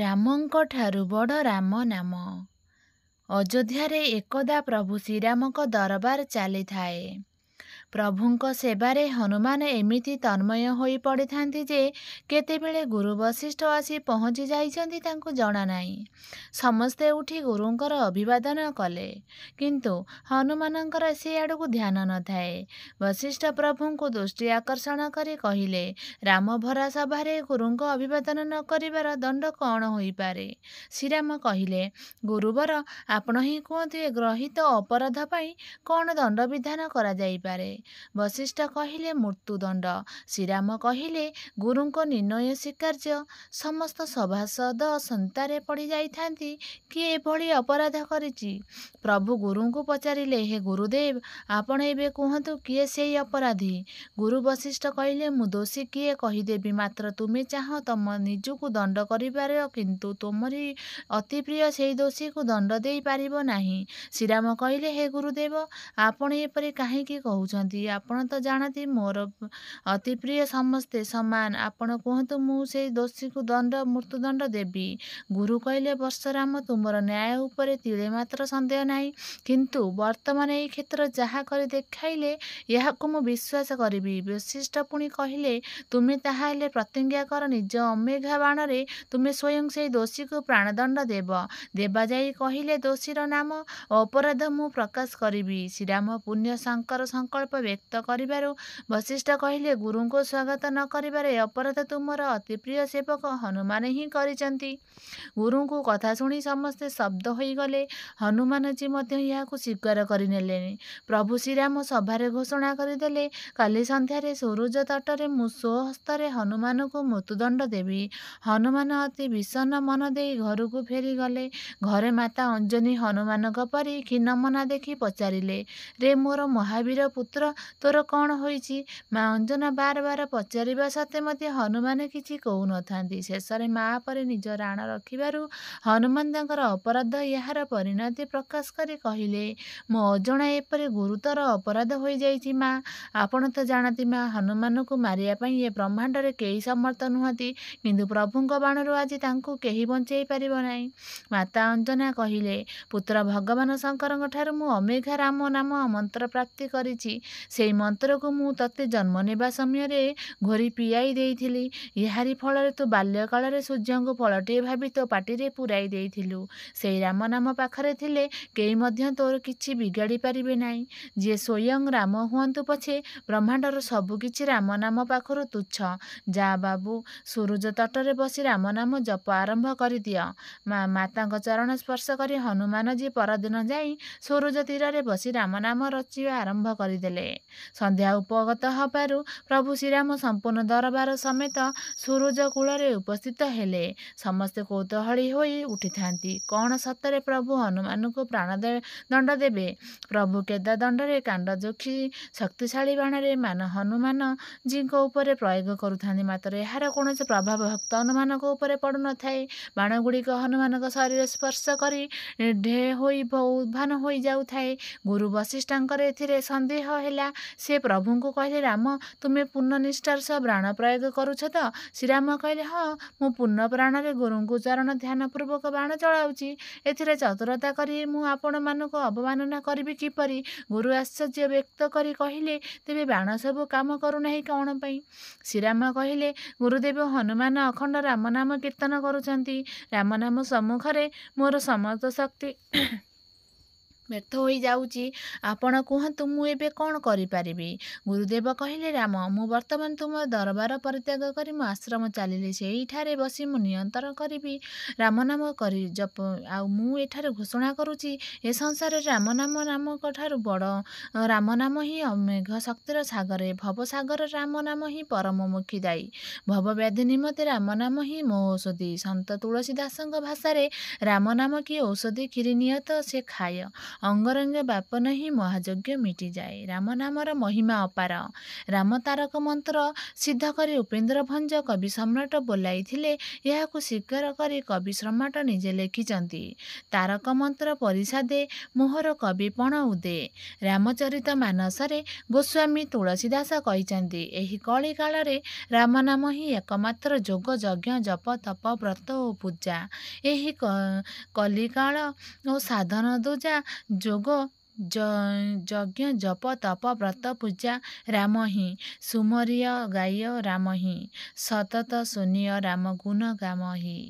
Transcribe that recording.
ରାମଙ୍କଠାରୁ ବଡ଼ ରାମ ନାମ ଅଯୋଧ୍ୟାରେ ଏକଦା ପ୍ରଭୁ ଶ୍ରୀରାମଙ୍କ ଦରବାର ଚାଲିଥାଏ ପ୍ରଭୁଙ୍କ ସେବାରେ ହନୁମାନ ଏମିତି ତନ୍ମୟ ହୋଇ ପଡ଼ିଥାନ୍ତି ଯେ କେତେବେଳେ ଗୁରୁ ବଶିଷ୍ଠ ଆସି ପହଞ୍ଚି ଯାଇଛନ୍ତି ତାଙ୍କୁ ଜଣା ନାହିଁ ସମସ୍ତେ ଉଠି ଗୁରୁଙ୍କର ଅଭିବାଦନ କଲେ କିନ୍ତୁ ହନୁମାନଙ୍କର ସେ ଆଡ଼କୁ ଧ୍ୟାନ ନଥାଏ ବଶିଷ୍ଠ ପ୍ରଭୁଙ୍କୁ ଦୃଷ୍ଟି ଆକର୍ଷଣ କରି କହିଲେ ରାମ ଭରା ସଭାରେ ଗୁରୁଙ୍କ ଅଭିବାଦନ ନ କରିବାର ଦଣ୍ଡ କ'ଣ ହୋଇପାରେ ଶ୍ରୀରାମ କହିଲେ ଗୁରୁବର ଆପଣ ହିଁ କୁହନ୍ତୁ ଏ ଗ୍ରହିତ ଅପରାଧ ପାଇଁ କ'ଣ ଦଣ୍ଡବିଧାନ କରାଯାଇପାରେ ବଶିଷ୍ଠ କହିଲେ ମୃତ୍ୟୁଦଣ୍ଡ ଶ୍ରୀରାମ କହିଲେ ଗୁରୁଙ୍କ ନିର୍ଣ୍ଣୟ ସ୍ୱୀକାର୍ଯ୍ୟ ସମସ୍ତ ସଭାସଦ ସନ୍ତାରେ ପଡ଼ିଯାଇଥାନ୍ତି କିଏ ଏଭଳି ଅପରାଧ କରିଛି ପ୍ରଭୁ ଗୁରୁଙ୍କୁ ପଚାରିଲେ ହେ ଗୁରୁଦେବ ଆପଣ ଏବେ କୁହନ୍ତୁ କିଏ ସେଇ ଅପରାଧୀ ଗୁରୁ ବଶିଷ୍ଠ କହିଲେ ମୁଁ ଦୋଷୀ କିଏ କହିଦେବି ମାତ୍ର ତୁମେ ଚାହଁ ତୁମ ନିଜକୁ ଦଣ୍ଡ କରିପାର କିନ୍ତୁ ତୁମରି ଅତିପ୍ରିୟ ସେହି ଦୋଷୀକୁ ଦଣ୍ଡ ଦେଇପାରିବ ନାହିଁ ଶ୍ରୀରାମ କହିଲେ ହେ ଗୁରୁଦେବ ଆପଣ ଏପରି କାହିଁକି କହୁଛନ୍ତି କରନ୍ତି ଆପଣ ତ ଜାଣନ୍ତି ମୋର ଅତି ପ୍ରିୟ ସମସ୍ତେ ସମାନ ଆପଣ କୁହନ୍ତୁ ମୁଁ ସେଇ ଦୋଷୀକୁ ଦଣ୍ଡ ମୃତ୍ୟୁଦଣ୍ଡ ଦେବି ଗୁରୁ କହିଲେ ବର୍ଷରାମ ତୁମର ନ୍ୟାୟ ଉପରେ ତିଳେ ମାତ୍ର ସନ୍ଦେହ ନାହିଁ କିନ୍ତୁ ବର୍ତ୍ତମାନ ଏହି କ୍ଷେତ୍ର ଯାହା କରି ଦେଖାଇଲେ ଏହାକୁ ମୁଁ ବିଶ୍ୱାସ କରିବି ବିଶିଷ୍ଟ ପୁଣି କହିଲେ ତୁମେ ତାହା ହେଲେ ପ୍ରତିଜ୍ଞା କର ନିଜ ଅମେଘା ବାଣରେ ତୁମେ ସ୍ୱୟଂ ସେହି ଦୋଷୀକୁ ପ୍ରାଣଦଣ୍ଡ ଦେବ ଦେବା ଯାଇ କହିଲେ ଦୋଷୀର ନାମ ଅପରାଧ ମୁଁ ପ୍ରକାଶ କରିବି ଶ୍ରୀରାମ ପୁଣ୍ୟ ଶଙ୍କର ସଂକଳ୍ପ ବ୍ୟକ୍ତ କରିବାରୁ ବଶିଷ୍ଠ କହିଲେ ଗୁରୁଙ୍କୁ ସ୍ୱାଗତ ନ କରିବାରେ ଏ ଅପରାଧ ତୁମର ଅତି ପ୍ରିୟ ସେବକ ହନୁମାନ ହିଁ କରିଛନ୍ତି ଗୁରୁଙ୍କୁ କଥା ଶୁଣି ସମସ୍ତେ ଶବ୍ଦ ହୋଇଗଲେ ହନୁମାନଜୀ ମଧ୍ୟ ଏହାକୁ ସ୍ୱୀକାର କରିନେଲେଣି ପ୍ରଭୁ ଶ୍ରୀରାମ ସଭାରେ ଘୋଷଣା କରିଦେଲେ କାଲି ସନ୍ଧ୍ୟାରେ ସୂରୁଜ ତଟରେ ମୁଁ ସ୍ୱହସ୍ତରେ ହନୁମାନଙ୍କୁ ମୃତ୍ୟୁଦଣ୍ଡ ଦେବି ହନୁମାନ ଅତି ବିଷନ୍ନ ମନ ଦେଇ ଘରକୁ ଫେରିଗଲେ ଘରେ ମାତା ଅଞ୍ଜନୀ ହନୁମାନଙ୍କ ପରି କ୍ଷୀଣମନା ଦେଖି ପଚାରିଲେ ରେ ମୋର ମହାବୀର ପୁତ୍ର ତୋର କ'ଣ ହୋଇଛି ମା ଅଞ୍ଜନା ବାର ବାର ପଚାରିବା ସତ୍ତ୍ୱେ ମଧ୍ୟ ହନୁମାନ କିଛି କହୁନଥାନ୍ତି ଶେଷରେ ମା ପରେ ନିଜ ରାଣ ରଖିବାରୁ ହନୁମାନ ତାଙ୍କର ଅପରାଧ ଏହାର ପରିଣତି ପ୍ରକାଶ କରି କହିଲେ ମୋ ଅଜଣା ଏପରି ଗୁରୁତର ଅପରାଧ ହୋଇଯାଇଛି ମା ଆପଣ ତ ଜାଣନ୍ତି ମା ହନୁମାନଙ୍କୁ ମାରିବା ପାଇଁ ଏ ବ୍ରହ୍ମାଣ୍ଡରେ କେହି ସମର୍ଥ ନୁହଁନ୍ତି କିନ୍ତୁ ପ୍ରଭୁଙ୍କ ବାଣରୁ ଆଜି ତାଙ୍କୁ କେହି ବଞ୍ଚାଇ ପାରିବ ନାହିଁ ମାତା ଅଞ୍ଜନା କହିଲେ ପୁତ୍ର ଭଗବାନ ଶଙ୍କରଙ୍କ ଠାରୁ ମୁଁ ଅମେଘା ରାମ ନାମ ମନ୍ତ୍ର ପ୍ରାପ୍ତି କରିଛି ସେଇ ମନ୍ତ୍ରକୁ ମୁଁ ତୋତେ ଜନ୍ମ ନେବା ସମୟରେ ଘୋରି ପିଆଇ ଦେଇଥିଲି ଏହାରି ଫଳରେ ତୁ ବାଲ୍ୟ କାଳରେ ସୂର୍ଯ୍ୟଙ୍କୁ ଫଳଟିଏ ଭାବି ତୋ ପାଟିରେ ପୁରାଇ ଦେଇଥିଲୁ ସେଇ ରାମ ନାମ ପାଖରେ ଥିଲେ କେହି ମଧ୍ୟ ତୋର କିଛି ବିଗାଡ଼ି ପାରିବେ ନାହିଁ ଯିଏ ସ୍ୱୟଂ ରାମ ହୁଅନ୍ତୁ ପଛେ ବ୍ରହ୍ମାଣ୍ଡର ସବୁକିଛି ରାମ ନାମ ପାଖରୁ ତୁଚ୍ଛ ଯା ବାବୁ ସୂରୁଜ ତଟରେ ବସି ରାମ ନାମ ଜପ ଆରମ୍ଭ କରିଦିଅ ମା ମାତାଙ୍କ ଚରଣ ସ୍ପର୍ଶ କରି ହନୁମାନ ଯିଏ ପରଦିନ ଯାଇ ସୂରୁଜ ତୀରରେ ବସି ରାମ ନାମ ରଚିବା ଆରମ୍ଭ କରିଦେଲେ ଥିଲେ ସନ୍ଧ୍ୟା ଉପଗତ ହେବାରୁ ପ୍ରଭୁ ଶ୍ରୀରାମ ସମ୍ପୂର୍ଣ୍ଣ ଦରବାର ସମେତ ସୂରୁଜ କୂଳରେ ଉପସ୍ଥିତ ହେଲେ ସମସ୍ତେ କୌତୂହଳୀ ହୋଇ ଉଠିଥାନ୍ତି କ'ଣ ସତରେ ପ୍ରଭୁ ହନୁମାନଙ୍କୁ ପ୍ରାଣ ଦଣ୍ଡ ଦେବେ ପ୍ରଭୁ କେଦା ଦଣ୍ଡରେ କାଣ୍ଡ ଯୋଖି ଶକ୍ତିଶାଳୀ ବାଣରେ ମାନ ହନୁମାନ ଜୀଙ୍କ ଉପରେ ପ୍ରୟୋଗ କରୁଥାନ୍ତି ମାତ୍ର ଏହାର କୌଣସି ପ୍ରଭାବ ଭକ୍ତ ହନୁମାନଙ୍କ ଉପରେ ପଡ଼ୁନଥାଏ ବାଣ ଗୁଡ଼ିକ ହନୁମାନଙ୍କ ଶରୀର ସ୍ପର୍ଶ କରି ଢେ ହୋଇ ଉଦ୍ଭାନ ହୋଇଯାଉଥାଏ ଗୁରୁ ବଶିଷ୍ଠାଙ୍କର ଏଥିରେ ସନ୍ଦେହ ହେଲେ ହେଲା ସେ ପ୍ରଭୁଙ୍କୁ କହିଲେ ରାମ ତୁମେ ପୂର୍ଣ୍ଣ ନିଷ୍ଠାର ସହ ପ୍ରାଣ ପ୍ରୟୋଗ କରୁଛ ତ ଶ୍ରୀରାମ କହିଲେ ହଁ ମୁଁ ପୂର୍ଣ୍ଣ ପ୍ରାଣରେ ଗୁରୁଙ୍କୁ ଚରଣ ଧ୍ୟାନ ପୂର୍ବକ ବାଣ ଚଳାଉଛି ଏଥିରେ ଚତୁରତା କରି ମୁଁ ଆପଣମାନଙ୍କୁ ଅବମାନନା କରିବି କିପରି ଗୁରୁ ଆଶ୍ଚର୍ଯ୍ୟ ବ୍ୟକ୍ତ କରି କହିଲେ ତେବେ ବାଣ ସବୁ କାମ କରୁନାହିଁ କ'ଣ ପାଇଁ ଶ୍ରୀରାମ କହିଲେ ଗୁରୁଦେବ ହନୁମାନ ଅଖଣ୍ଡ ରାମନାମ କୀର୍ତ୍ତନ କରୁଛନ୍ତି ରାମନାମ ସମ୍ମୁଖରେ ମୋର ସମସ୍ତ ଶକ୍ତି ବ୍ୟର୍ଥ ହୋଇଯାଉଛି ଆପଣ କୁହନ୍ତୁ ମୁଁ ଏବେ କ'ଣ କରିପାରିବି ଗୁରୁଦେବ କହିଲେ ରାମ ମୁଁ ବର୍ତ୍ତମାନ ତୁମ ଦରବାର ପରିତ୍ୟାଗ କରି ମୁଁ ଆଶ୍ରମ ଚାଲିଲି ସେଇଠାରେ ବସି ମୁଁ ନିୟନ୍ତ୍ରଣ କରିବି ରାମ ନାମ କରି ଜପ ଆଉ ମୁଁ ଏଠାରେ ଘୋଷଣା କରୁଛି ଏ ସଂସାରରେ ରାମ ନାମ ନାମଙ୍କ ଠାରୁ ବଡ଼ ରାମ ନାମ ହିଁ ମେଘ ଶକ୍ତିର ସାଗରେ ଭବସାଗର ରାମ ନାମ ହିଁ ପରମ ମୁଖୀଦାୟୀ ଭବବ୍ୟାଧି ନିମନ୍ତେ ରାମ ନାମ ହିଁ ମୋ ଔଷଧି ସନ୍ତ ତୁଳସୀ ଦାସଙ୍କ ଭାଷାରେ ରାମ ନାମ କିଏ ଔଷଧି କ୍ଷୀରି ନିୟତ ସେ ଖାଏ ଅଙ୍ଗରଙ୍ଗ ବାପନ ହିଁ ମହାଯଜ୍ଞ ମିଟିଯାଏ ରାମ ନାମର ମହିମା ଅପାର ରାମ ତାରକ ମନ୍ତ୍ର ସିଦ୍ଧ କରି ଉପେନ୍ଦ୍ର ଭଞ୍ଜ କବି ସମ୍ରାଟ ବୋଲାଇଥିଲେ ଏହାକୁ ସ୍ୱୀକାର କରି କବି ସମ୍ରାଟ ନିଜେ ଲେଖିଛନ୍ତି ତାରକ ମନ୍ତ୍ର ପରିସା ଦେ ମୋହର ପଣ ଉଦେ ରାମଚରିତ ମାନସରେ ଗୋସ୍ୱାମୀ ତୁଳସୀ ଦାସ କହିଛନ୍ତି ଏହି କଳି କାଳରେ ରାମ ନାମ ହିଁ ଏକମାତ୍ର ଯୋଗ ଯଜ୍ଞ ଜପ ତପ ବ୍ରତ ଓ ପୂଜା ଏହି କଲିକାଳ ଓ ସାଧନ ଦୁଜା ଯୋଗ ଯଜ୍ଞ ଜପ ତପ ବ୍ରତ ପୂଜା ରାମ ହିଁ ସୁମରିୟ ଗାଇ ରାମ ହିଁ ସତତ ଶୂନ୍ୟ ରାମ ଗୁଣ ଗାମ ହିଁ